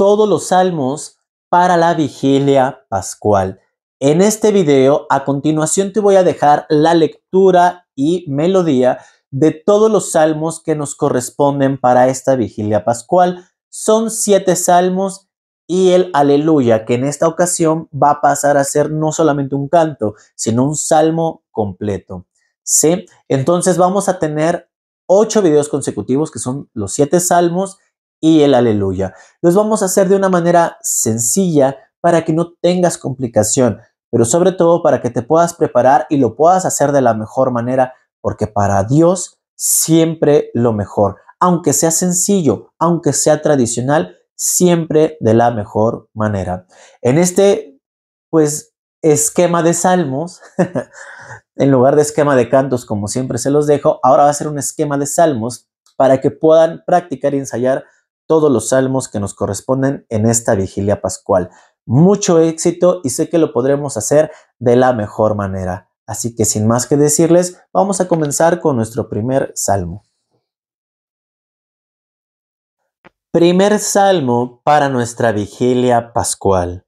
todos los salmos para la vigilia pascual. En este video, a continuación te voy a dejar la lectura y melodía de todos los salmos que nos corresponden para esta vigilia pascual. Son siete salmos y el aleluya, que en esta ocasión va a pasar a ser no solamente un canto, sino un salmo completo. ¿Sí? Entonces vamos a tener ocho videos consecutivos, que son los siete salmos y el aleluya. Los vamos a hacer de una manera sencilla para que no tengas complicación, pero sobre todo para que te puedas preparar y lo puedas hacer de la mejor manera, porque para Dios siempre lo mejor, aunque sea sencillo, aunque sea tradicional, siempre de la mejor manera. En este, pues, esquema de salmos, en lugar de esquema de cantos, como siempre se los dejo, ahora va a ser un esquema de salmos para que puedan practicar y ensayar todos los salmos que nos corresponden en esta vigilia pascual. Mucho éxito y sé que lo podremos hacer de la mejor manera. Así que sin más que decirles, vamos a comenzar con nuestro primer salmo. Primer salmo para nuestra vigilia pascual.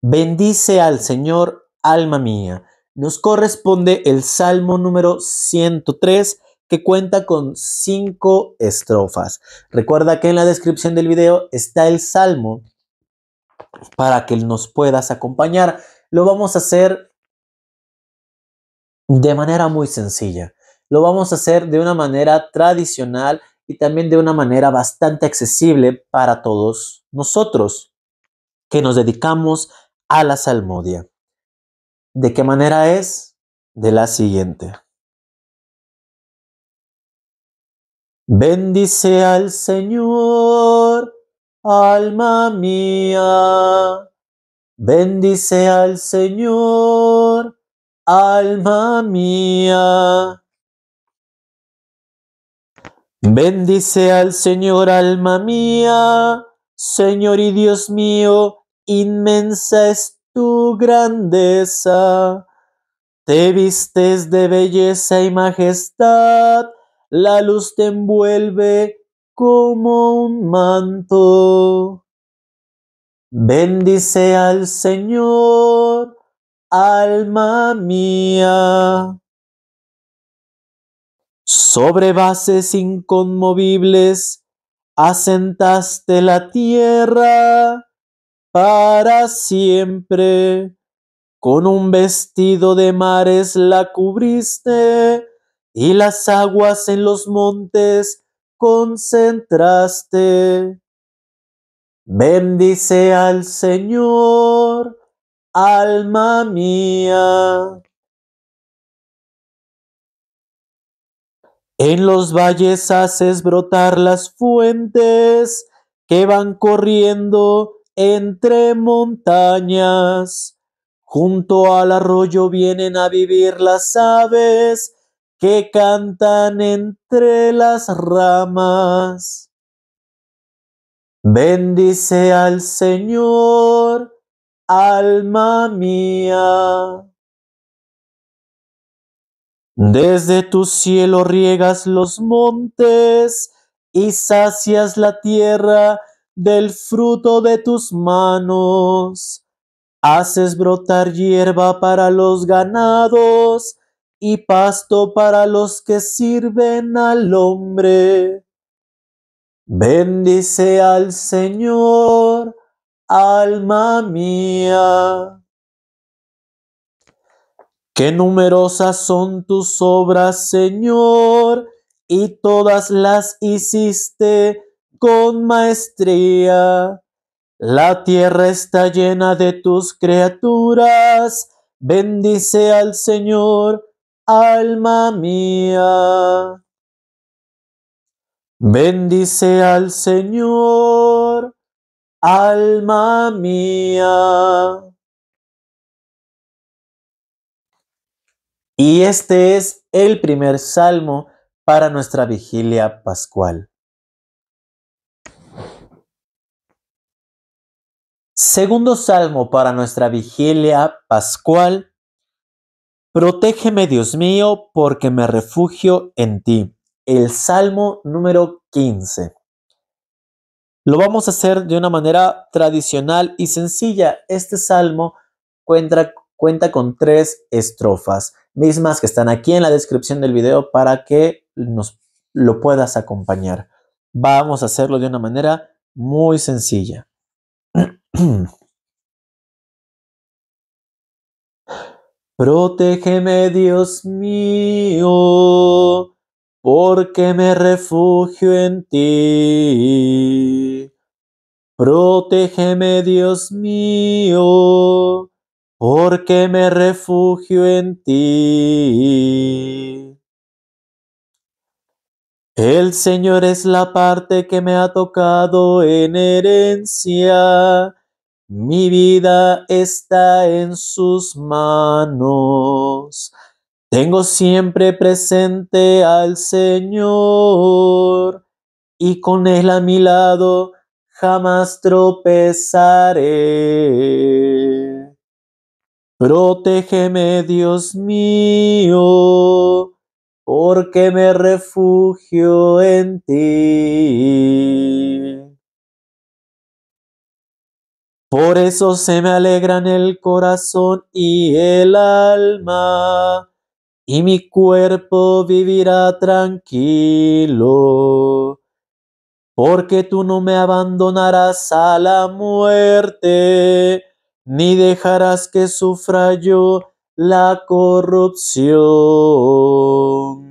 Bendice al Señor, alma mía. Nos corresponde el salmo número 103 que cuenta con cinco estrofas. Recuerda que en la descripción del video está el salmo para que nos puedas acompañar. Lo vamos a hacer de manera muy sencilla. Lo vamos a hacer de una manera tradicional y también de una manera bastante accesible para todos nosotros que nos dedicamos a la salmodia. ¿De qué manera es? De la siguiente. Bendice al Señor, alma mía. Bendice al Señor, alma mía. Bendice al Señor, alma mía. Señor y Dios mío, inmensa es tu grandeza. Te vistes de belleza y majestad la luz te envuelve como un manto. Bendice al Señor, alma mía. Sobre bases inconmovibles asentaste la tierra para siempre. Con un vestido de mares la cubriste y las aguas en los montes concentraste. Bendice al Señor, alma mía. En los valles haces brotar las fuentes que van corriendo entre montañas. Junto al arroyo vienen a vivir las aves que cantan entre las ramas. Bendice al Señor, alma mía. Desde tu cielo riegas los montes y sacias la tierra del fruto de tus manos. Haces brotar hierba para los ganados y pasto para los que sirven al hombre. Bendice al Señor, alma mía. Qué numerosas son tus obras, Señor, y todas las hiciste con maestría. La tierra está llena de tus criaturas. Bendice al Señor, alma mía. Bendice al Señor, alma mía. Y este es el primer salmo para nuestra vigilia pascual. Segundo salmo para nuestra vigilia pascual Protégeme, Dios mío, porque me refugio en ti. El Salmo número 15. Lo vamos a hacer de una manera tradicional y sencilla. Este salmo cuenta, cuenta con tres estrofas, mismas que están aquí en la descripción del video para que nos lo puedas acompañar. Vamos a hacerlo de una manera muy sencilla. Protégeme, Dios mío, porque me refugio en ti. Protégeme, Dios mío, porque me refugio en ti. El Señor es la parte que me ha tocado en herencia mi vida está en sus manos. Tengo siempre presente al Señor y con Él a mi lado jamás tropezaré. Protégeme, Dios mío, porque me refugio en ti. Por eso se me alegran el corazón y el alma, y mi cuerpo vivirá tranquilo, porque tú no me abandonarás a la muerte, ni dejarás que sufra yo la corrupción.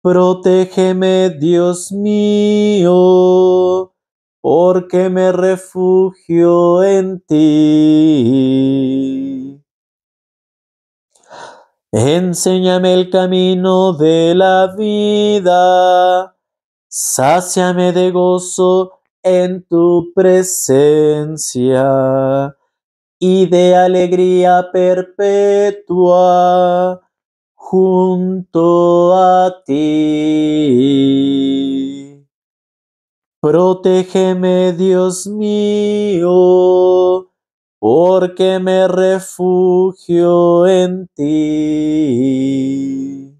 Protégeme, Dios mío porque me refugio en ti. Enséñame el camino de la vida, sáciame de gozo en tu presencia y de alegría perpetua junto a ti. Protégeme, Dios mío, porque me refugio en ti.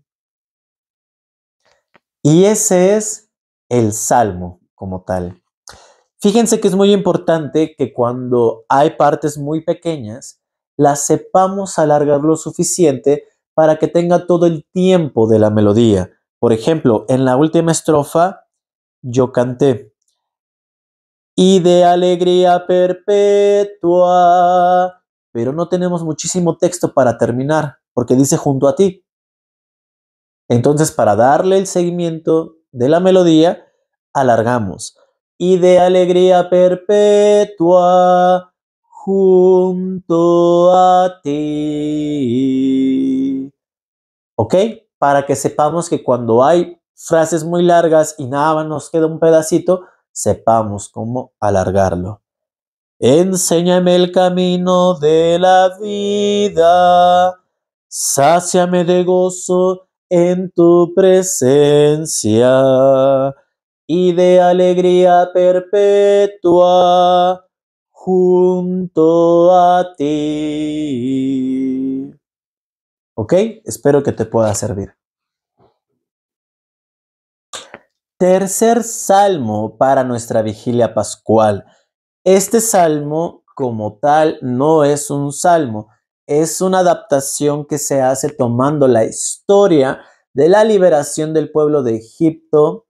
Y ese es el salmo como tal. Fíjense que es muy importante que cuando hay partes muy pequeñas, las sepamos alargar lo suficiente para que tenga todo el tiempo de la melodía. Por ejemplo, en la última estrofa, yo canté y de alegría perpetua. Pero no tenemos muchísimo texto para terminar, porque dice junto a ti. Entonces, para darle el seguimiento de la melodía, alargamos. Y de alegría perpetua junto a ti. ¿Ok? Para que sepamos que cuando hay frases muy largas y nada nos queda un pedacito, sepamos cómo alargarlo. Enséñame el camino de la vida, sáciame de gozo en tu presencia y de alegría perpetua junto a ti. ¿Ok? Espero que te pueda servir. Tercer salmo para nuestra vigilia pascual. Este salmo como tal no es un salmo, es una adaptación que se hace tomando la historia de la liberación del pueblo de Egipto,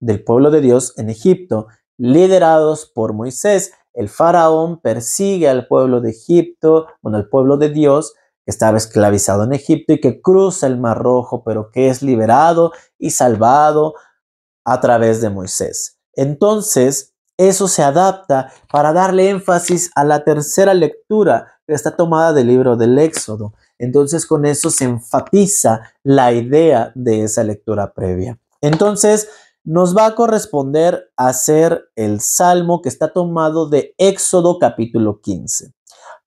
del pueblo de Dios en Egipto, liderados por Moisés. El faraón persigue al pueblo de Egipto, bueno, al pueblo de Dios, que estaba esclavizado en Egipto y que cruza el Mar Rojo, pero que es liberado y salvado a través de Moisés. Entonces, eso se adapta para darle énfasis a la tercera lectura que está tomada del libro del Éxodo. Entonces, con eso se enfatiza la idea de esa lectura previa. Entonces, nos va a corresponder hacer el salmo que está tomado de Éxodo capítulo 15.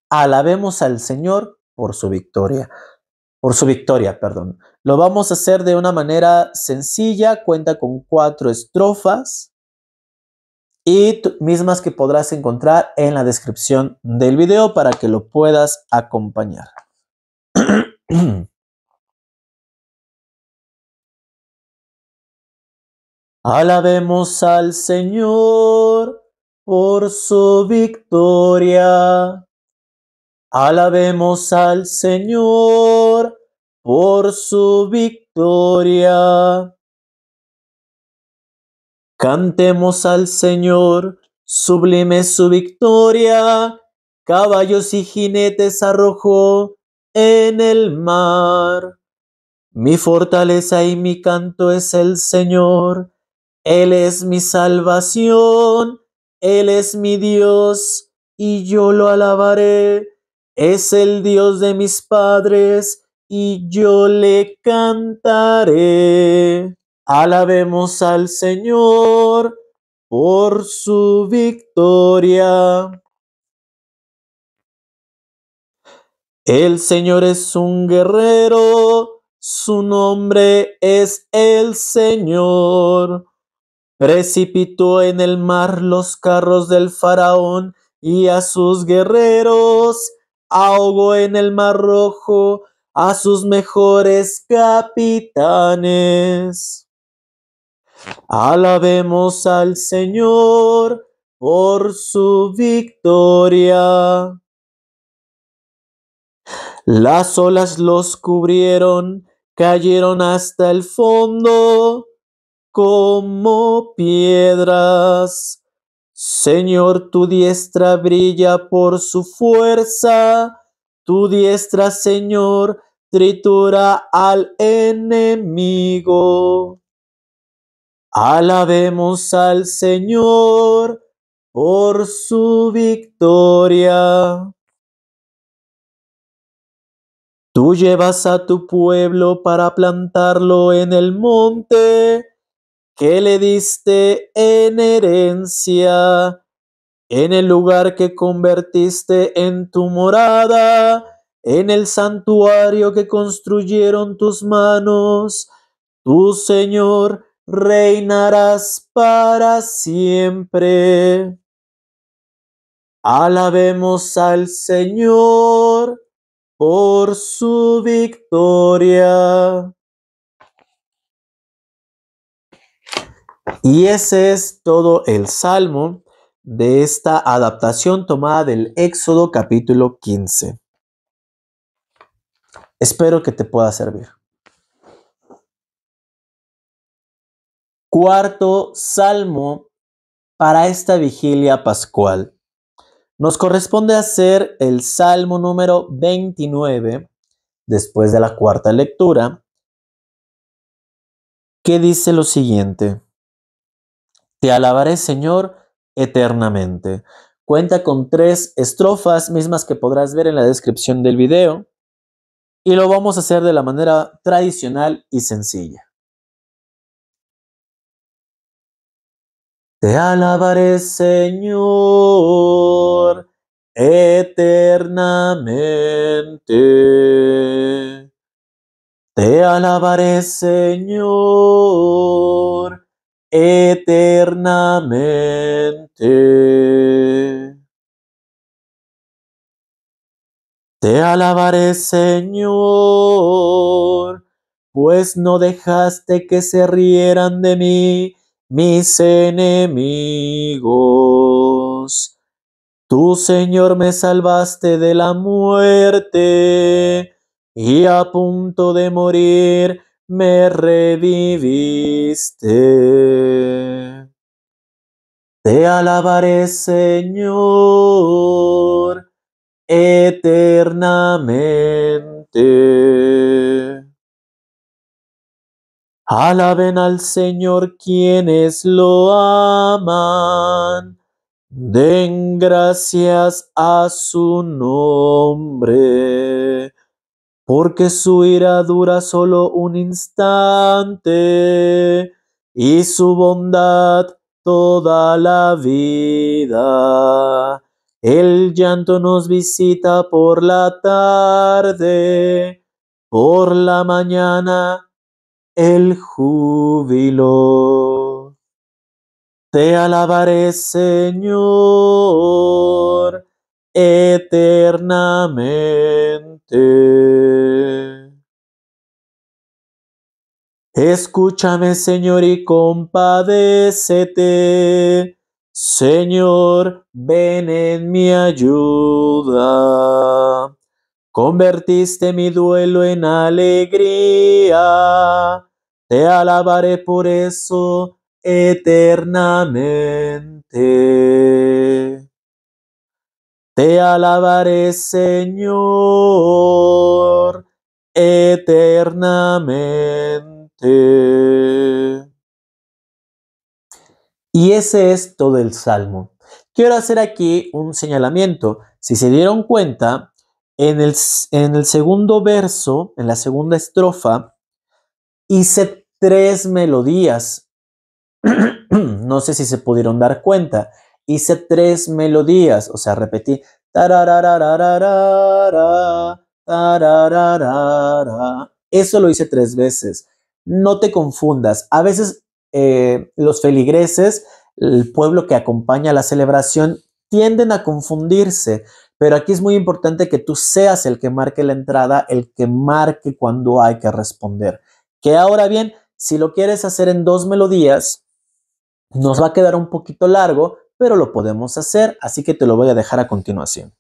Alabemos al Señor por su victoria por su victoria, perdón. Lo vamos a hacer de una manera sencilla, cuenta con cuatro estrofas y mismas que podrás encontrar en la descripción del video para que lo puedas acompañar. Alabemos al Señor por su victoria. Alabemos al Señor por su victoria. Cantemos al Señor, sublime su victoria, caballos y jinetes arrojó en el mar. Mi fortaleza y mi canto es el Señor, Él es mi salvación, Él es mi Dios, y yo lo alabaré. Es el Dios de mis padres, y yo le cantaré. Alabemos al Señor por su victoria. El Señor es un guerrero, su nombre es el Señor. Precipitó en el mar los carros del faraón y a sus guerreros, ahogó en el mar rojo a sus mejores capitanes. Alabemos al Señor por su victoria. Las olas los cubrieron, cayeron hasta el fondo como piedras. Señor, tu diestra brilla por su fuerza tu diestra, Señor, tritura al enemigo. Alabemos al Señor por su victoria. Tú llevas a tu pueblo para plantarlo en el monte que le diste en herencia en el lugar que convertiste en tu morada, en el santuario que construyeron tus manos. tu Señor, reinarás para siempre. Alabemos al Señor por su victoria. Y ese es todo el salmo de esta adaptación tomada del Éxodo capítulo 15. Espero que te pueda servir. Cuarto salmo para esta vigilia pascual. Nos corresponde hacer el salmo número 29 después de la cuarta lectura, que dice lo siguiente. Te alabaré, Señor, eternamente. Cuenta con tres estrofas mismas que podrás ver en la descripción del video y lo vamos a hacer de la manera tradicional y sencilla. Te alabaré, Señor, eternamente. Te alabaré, Señor, eternamente. Te alabaré, Señor, pues no dejaste que se rieran de mí mis enemigos. Tú, Señor, me salvaste de la muerte y a punto de morir me reviviste! Te alabaré, Señor, eternamente. Alaben al Señor quienes lo aman. Den gracias a su nombre porque su ira dura solo un instante y su bondad toda la vida. El llanto nos visita por la tarde, por la mañana el júbilo. Te alabaré, Señor, eternamente eh, escúchame, Señor, y compadécete. Señor, ven en mi ayuda. Convertiste mi duelo en alegría. Te alabaré por eso eternamente. Te alabaré, Señor, eternamente. Y ese es todo el salmo. Quiero hacer aquí un señalamiento. Si se dieron cuenta, en el, en el segundo verso, en la segunda estrofa, hice tres melodías. no sé si se pudieron dar cuenta hice tres melodías, o sea, repetí. Eso lo hice tres veces. No te confundas. A veces eh, los feligreses, el pueblo que acompaña la celebración, tienden a confundirse. Pero aquí es muy importante que tú seas el que marque la entrada, el que marque cuando hay que responder. Que ahora bien, si lo quieres hacer en dos melodías, nos va a quedar un poquito largo, pero lo podemos hacer, así que te lo voy a dejar a continuación.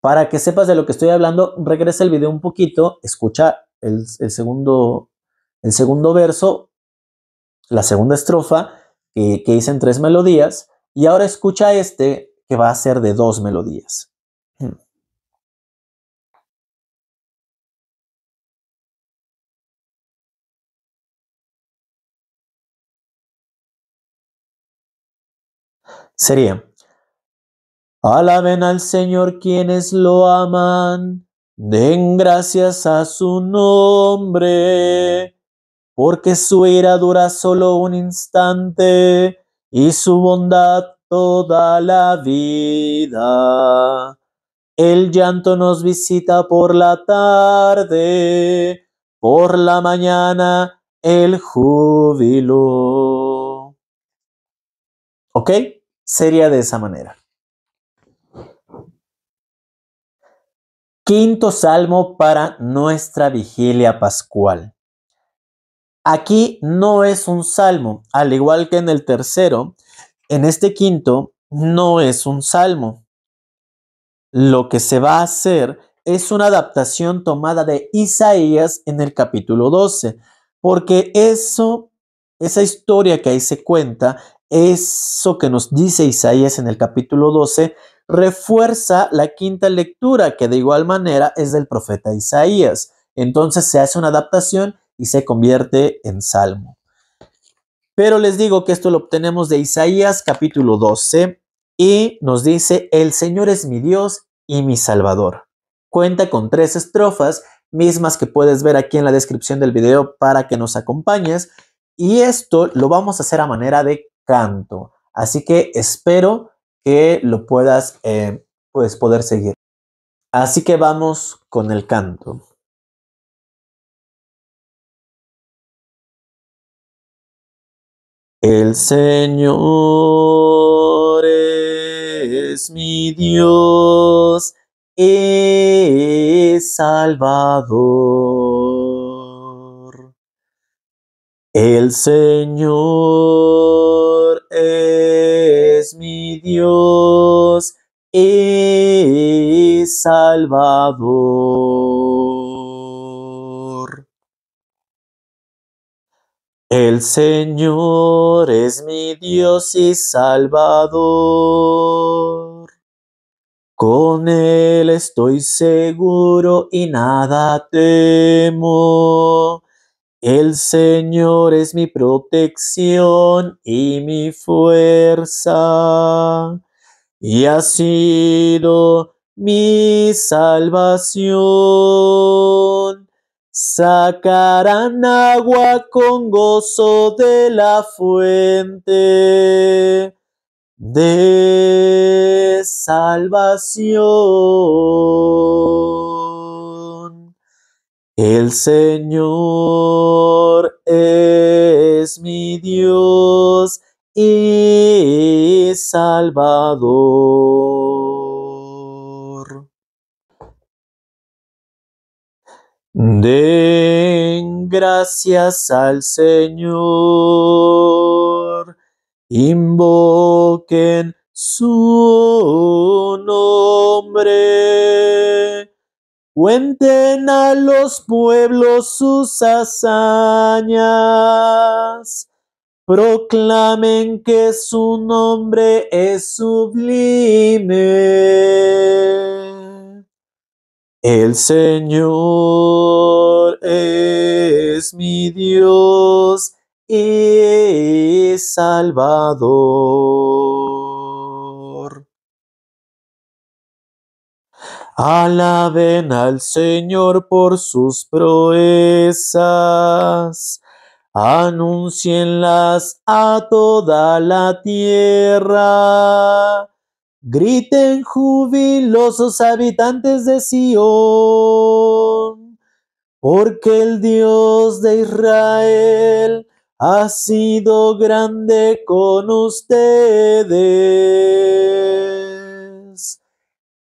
Para que sepas de lo que estoy hablando, regresa el video un poquito, escucha el, segundo, el segundo verso, la segunda estrofa, que, hice en tres melodías, y ahora escucha este, que va a ser de dos melodías. sería, alaben al Señor quienes lo aman, den gracias a su nombre, porque su ira dura solo un instante y su bondad toda la vida. El llanto nos visita por la tarde, por la mañana el júbilo. ¿Ok? sería de esa manera. Quinto salmo para nuestra vigilia pascual. Aquí no es un salmo, al igual que en el tercero, en este quinto no es un salmo. Lo que se va a hacer es una adaptación tomada de Isaías en el capítulo 12, porque eso esa historia que ahí se cuenta, eso que nos dice Isaías en el capítulo 12, refuerza la quinta lectura, que de igual manera es del profeta Isaías. Entonces se hace una adaptación y se convierte en salmo. Pero les digo que esto lo obtenemos de Isaías capítulo 12 y nos dice, el Señor es mi Dios y mi Salvador. Cuenta con tres estrofas, mismas que puedes ver aquí en la descripción del video para que nos acompañes. Y esto lo vamos a hacer a manera de canto. Así que espero que lo puedas eh, pues, poder seguir. Así que vamos con el canto. El Señor es mi Dios, es Salvador El Señor es mi Dios y Salvador. El Señor es mi Dios y Salvador. Con Él estoy seguro y nada temo el Señor es mi protección y mi fuerza, y ha sido mi salvación. Sacarán agua con gozo de la fuente de salvación. El Señor es mi Dios y Salvador. Den gracias al Señor, invoquen su nombre Cuenten a los pueblos sus hazañas, proclamen que su nombre es sublime. El Señor es mi Dios y Salvador. Alaben al Señor por sus proezas. Anuncienlas a toda la tierra. Griten jubilosos habitantes de Sión, porque el Dios de Israel ha sido grande con ustedes.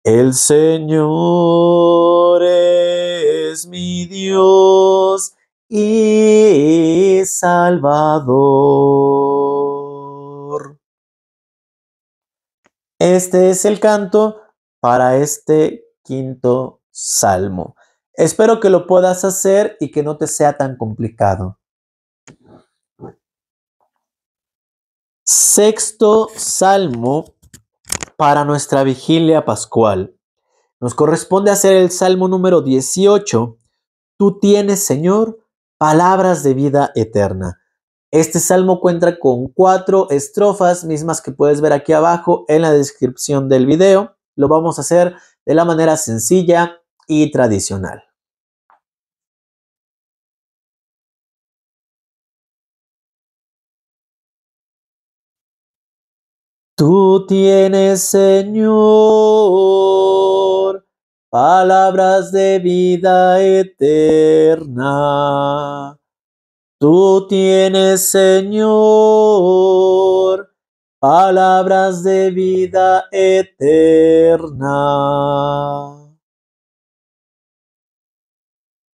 El Señor es mi Dios y Salvador. Este es el canto para este quinto salmo. Espero que lo puedas hacer y que no te sea tan complicado. Sexto salmo para nuestra vigilia pascual. Nos corresponde hacer el Salmo número 18. Tú tienes, Señor, palabras de vida eterna. Este salmo cuenta con cuatro estrofas, mismas que puedes ver aquí abajo en la descripción del video. Lo vamos a hacer de la manera sencilla y tradicional. Tú tienes, Señor, palabras de vida eterna. Tú tienes, Señor, palabras de vida eterna.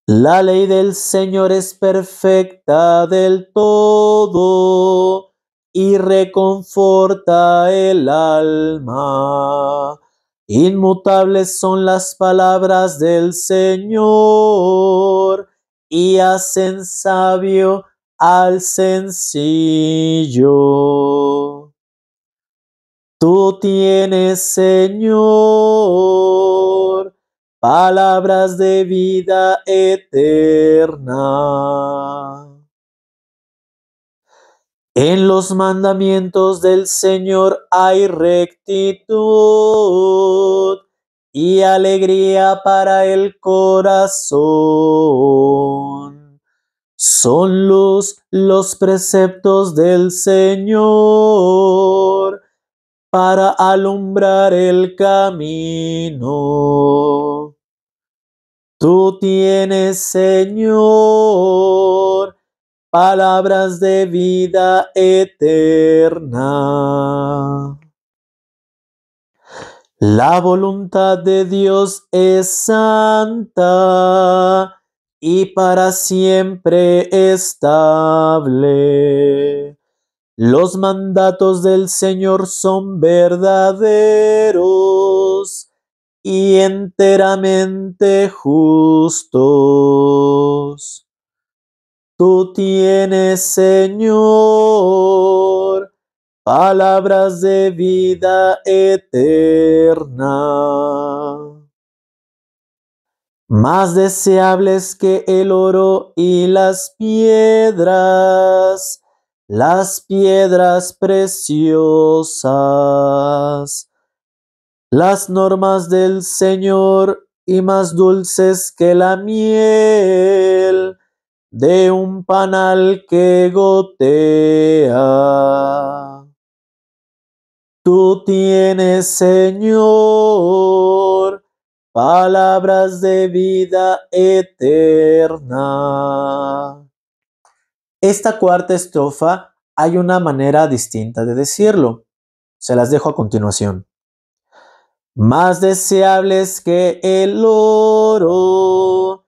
La ley del Señor es perfecta del todo y reconforta el alma. Inmutables son las palabras del Señor y hacen sabio al sencillo. Tú tienes, Señor, palabras de vida eterna en los mandamientos del Señor hay rectitud y alegría para el corazón. Son luz los preceptos del Señor para alumbrar el camino. Tú tienes, Señor palabras de vida eterna. La voluntad de Dios es santa y para siempre estable. Los mandatos del Señor son verdaderos y enteramente justos. Tú tienes, Señor, palabras de vida eterna, más deseables que el oro y las piedras, las piedras preciosas, las normas del Señor y más dulces que la miel de un panal que gotea. Tú tienes, Señor, palabras de vida eterna. Esta cuarta estrofa hay una manera distinta de decirlo. Se las dejo a continuación. Más deseables que el oro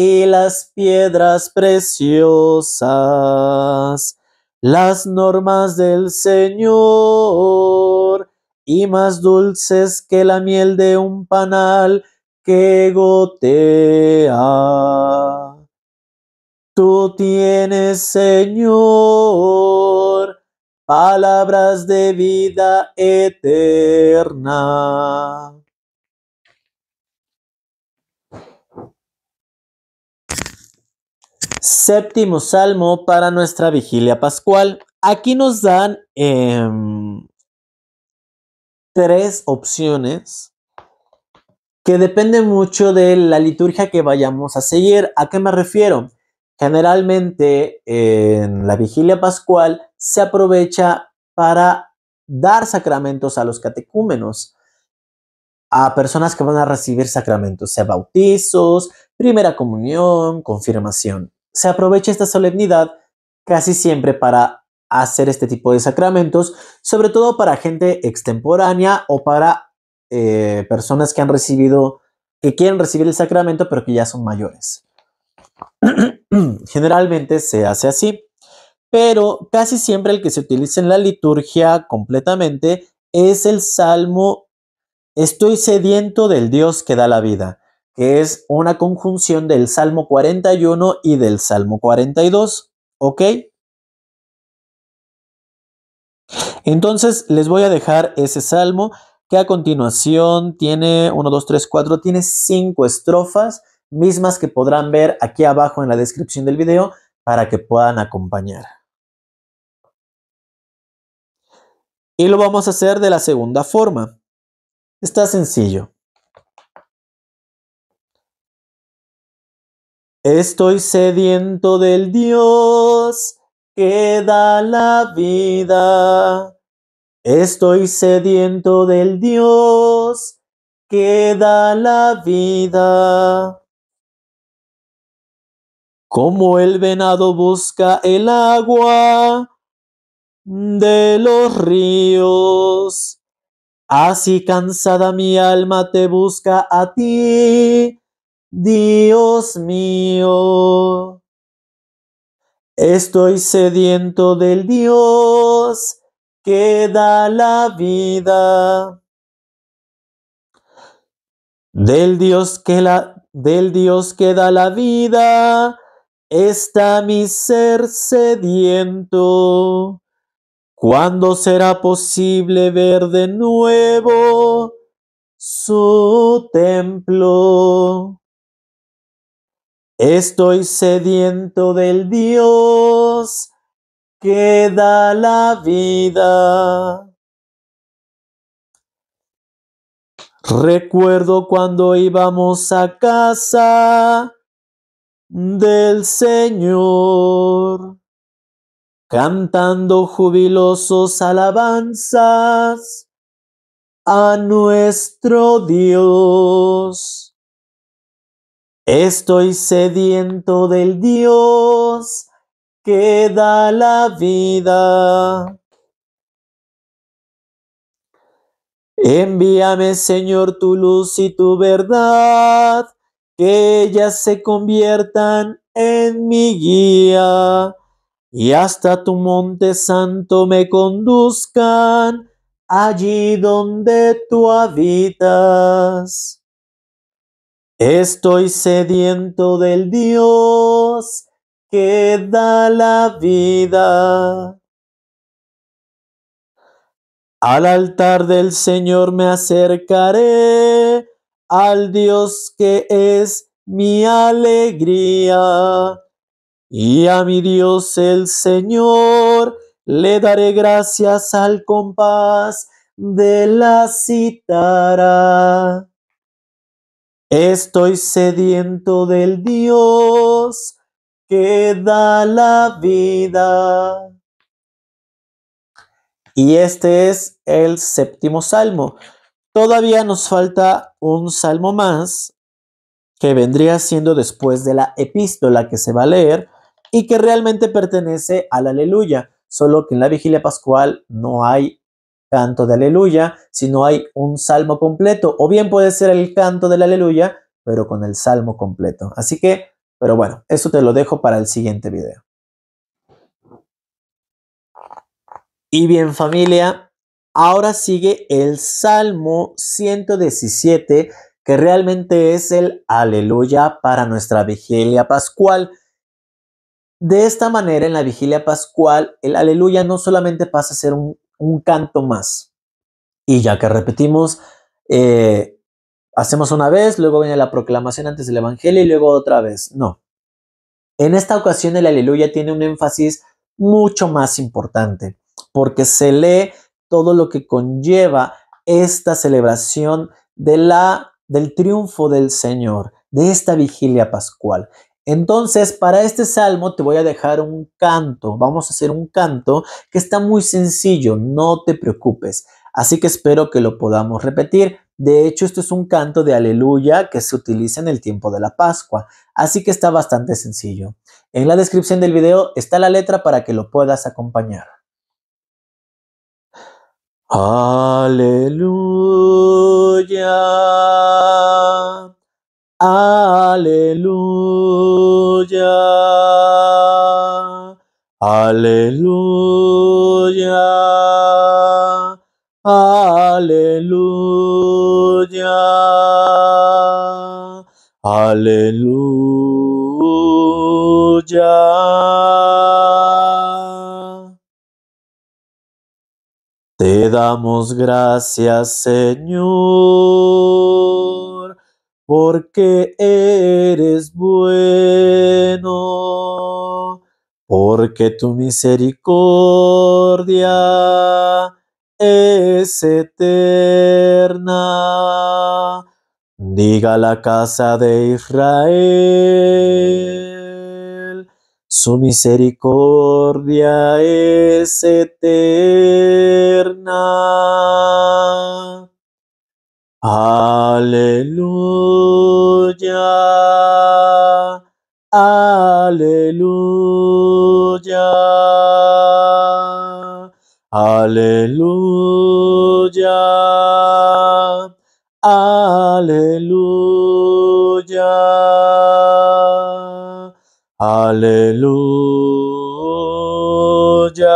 y las piedras preciosas, las normas del Señor, y más dulces que la miel de un panal que gotea. Tú tienes, Señor, palabras de vida eterna Séptimo salmo para nuestra vigilia pascual. Aquí nos dan em, tres opciones que dependen mucho de la liturgia que vayamos a seguir. ¿A qué me refiero? Generalmente en la vigilia pascual se aprovecha para dar sacramentos a los catecúmenos, a personas que van a recibir sacramentos, sea bautizos, primera comunión, confirmación se aprovecha esta solemnidad casi siempre para hacer este tipo de sacramentos, sobre todo para gente extemporánea o para eh, personas que han recibido, que quieren recibir el sacramento pero que ya son mayores. Generalmente se hace así, pero casi siempre el que se utiliza en la liturgia completamente es el salmo Estoy sediento del Dios que da la vida es una conjunción del Salmo 41 y del Salmo 42, ¿ok? Entonces les voy a dejar ese salmo que a continuación tiene 1, 2, 3, 4, tiene 5 estrofas, mismas que podrán ver aquí abajo en la descripción del video para que puedan acompañar. Y lo vamos a hacer de la segunda forma. Está sencillo. Estoy sediento del Dios que da la vida. Estoy sediento del Dios que da la vida. Como el venado busca el agua de los ríos, así cansada mi alma te busca a ti Dios mío, estoy sediento del Dios que da la vida, del Dios que la da la vida, está mi ser sediento. ¿Cuándo será posible ver de nuevo su templo? Estoy sediento del Dios que da la vida. Recuerdo cuando íbamos a casa del Señor, cantando jubilosos alabanzas a nuestro Dios. Estoy sediento del Dios que da la vida. Envíame, Señor, tu luz y tu verdad, que ellas se conviertan en mi guía y hasta tu monte santo me conduzcan allí donde tú habitas. Estoy sediento del Dios que da la vida. Al altar del Señor me acercaré, al Dios que es mi alegría. Y a mi Dios el Señor le daré gracias al compás de la citara. Estoy sediento del Dios que da la vida. Y este es el séptimo salmo. Todavía nos falta un salmo más que vendría siendo después de la epístola que se va a leer y que realmente pertenece al aleluya, solo que en la vigilia pascual no hay canto de aleluya, si no hay un salmo completo, o bien puede ser el canto de la aleluya, pero con el salmo completo. Así que, pero bueno, eso te lo dejo para el siguiente video. Y bien familia, ahora sigue el Salmo 117, que realmente es el aleluya para nuestra vigilia pascual. De esta manera, en la vigilia pascual, el aleluya no solamente pasa a ser un un canto más. Y ya que repetimos, eh, hacemos una vez, luego viene la proclamación antes del Evangelio y luego otra vez. No. En esta ocasión el aleluya tiene un énfasis mucho más importante, porque se lee todo lo que conlleva esta celebración de la, del triunfo del Señor, de esta vigilia pascual. Entonces, para este salmo te voy a dejar un canto. Vamos a hacer un canto que está muy sencillo, no te preocupes. Así que espero que lo podamos repetir. De hecho, esto es un canto de aleluya que se utiliza en el tiempo de la Pascua, así que está bastante sencillo. En la descripción del video está la letra para que lo puedas acompañar. Aleluya. Aleluya. Aleluya. Aleluya. Aleluya. Aleluya. Te damos gracias, Señor porque eres bueno, porque tu misericordia es eterna. Diga la casa de Israel, su misericordia es eterna. Aleluya. Aleluya. Aleluya. Aleluya.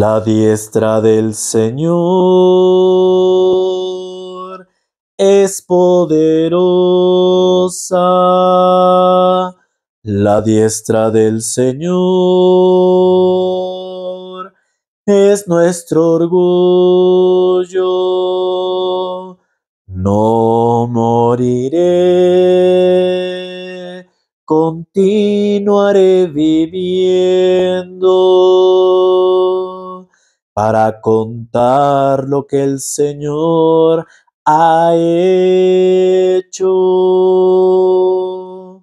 La diestra del Señor es poderosa la diestra del Señor. Es nuestro orgullo, no moriré, continuaré viviendo para contar lo que el Señor ha hecho.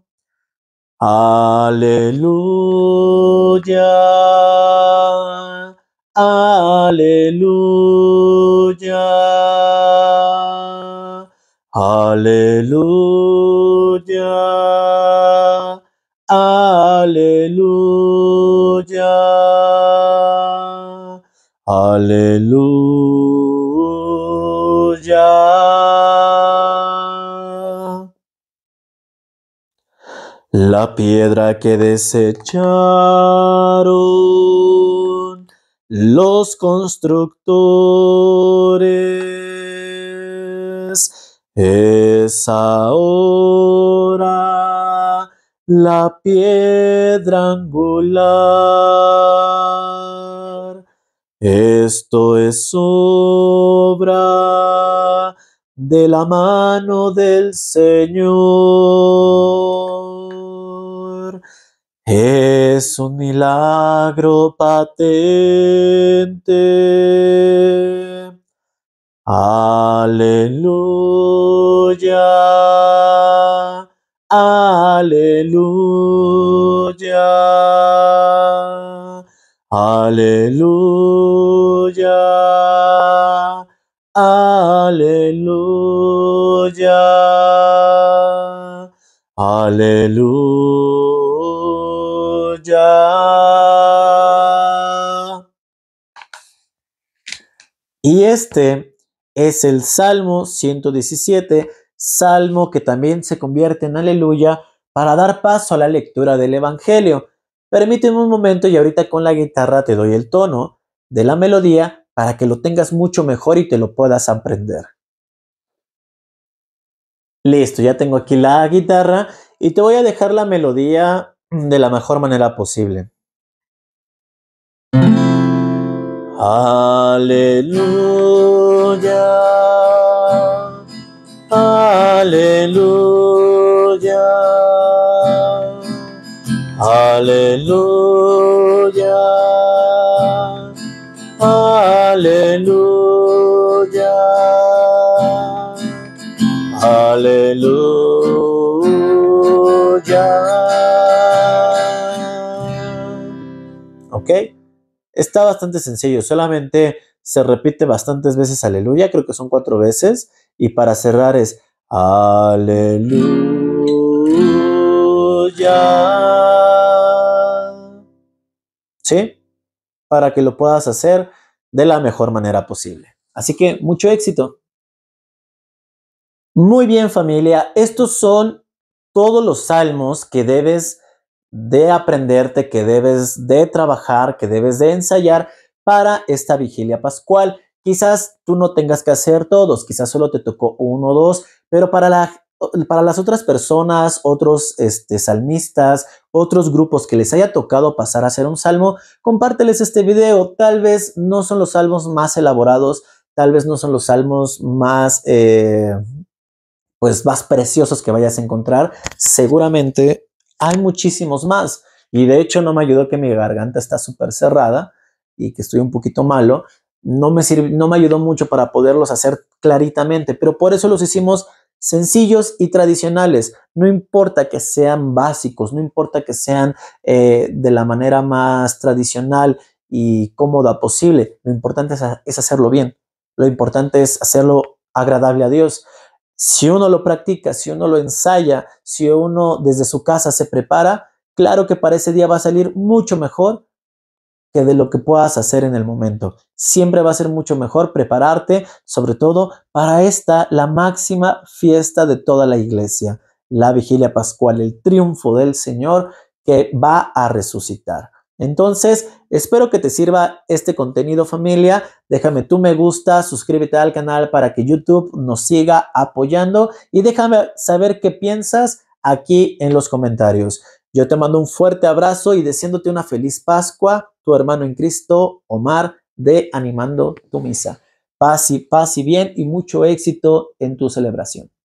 Aleluya, aleluya, aleluya, aleluya, aleluya. La piedra que desecharon los constructores es ahora la piedra angular. Esto es obra de la mano del Señor es un milagro patente. Aleluya. Aleluya. Aleluya. Aleluya. Aleluya. Y este es el Salmo 117, salmo que también se convierte en aleluya para dar paso a la lectura del Evangelio. Permíteme un momento y ahorita con la guitarra te doy el tono de la melodía para que lo tengas mucho mejor y te lo puedas aprender. Listo, ya tengo aquí la guitarra y te voy a dejar la melodía de la mejor manera posible. Aleluya, aleluya, aleluya, aleluya. Está bastante sencillo, solamente se repite bastantes veces aleluya, creo que son cuatro veces, y para cerrar es aleluya. ¿Sí? Para que lo puedas hacer de la mejor manera posible. Así que mucho éxito. Muy bien familia, estos son todos los salmos que debes de aprenderte, que debes de trabajar, que debes de ensayar para esta vigilia pascual. Quizás tú no tengas que hacer todos, quizás solo te tocó uno o dos, pero para, para las otras personas, otros este, salmistas, otros grupos que les haya tocado pasar a hacer un salmo, compárteles este video. Tal vez no son los salmos más elaborados, tal vez no son los salmos más, eh, pues, más preciosos que vayas a encontrar. Seguramente hay muchísimos más. Y de hecho no me ayudó que mi garganta está súper cerrada y que estoy un poquito malo. No me, sirve, no me ayudó mucho para poderlos hacer claritamente, pero por eso los hicimos sencillos y tradicionales. No importa que sean básicos, no importa que sean eh, de la manera más tradicional y cómoda posible. Lo importante es hacerlo bien. Lo importante es hacerlo agradable a Dios. Si uno lo practica, si uno lo ensaya, si uno desde su casa se prepara, claro que para ese día va a salir mucho mejor que de lo que puedas hacer en el momento. Siempre va a ser mucho mejor prepararte, sobre todo para esta, la máxima fiesta de toda la iglesia, la vigilia pascual, el triunfo del Señor que va a resucitar. Entonces, espero que te sirva este contenido familia. Déjame tu me gusta, suscríbete al canal para que YouTube nos siga apoyando y déjame saber qué piensas aquí en los comentarios. Yo te mando un fuerte abrazo y deseándote una feliz Pascua, tu hermano en Cristo, Omar, de Animando tu Misa. Paz y, paz y bien y mucho éxito en tu celebración.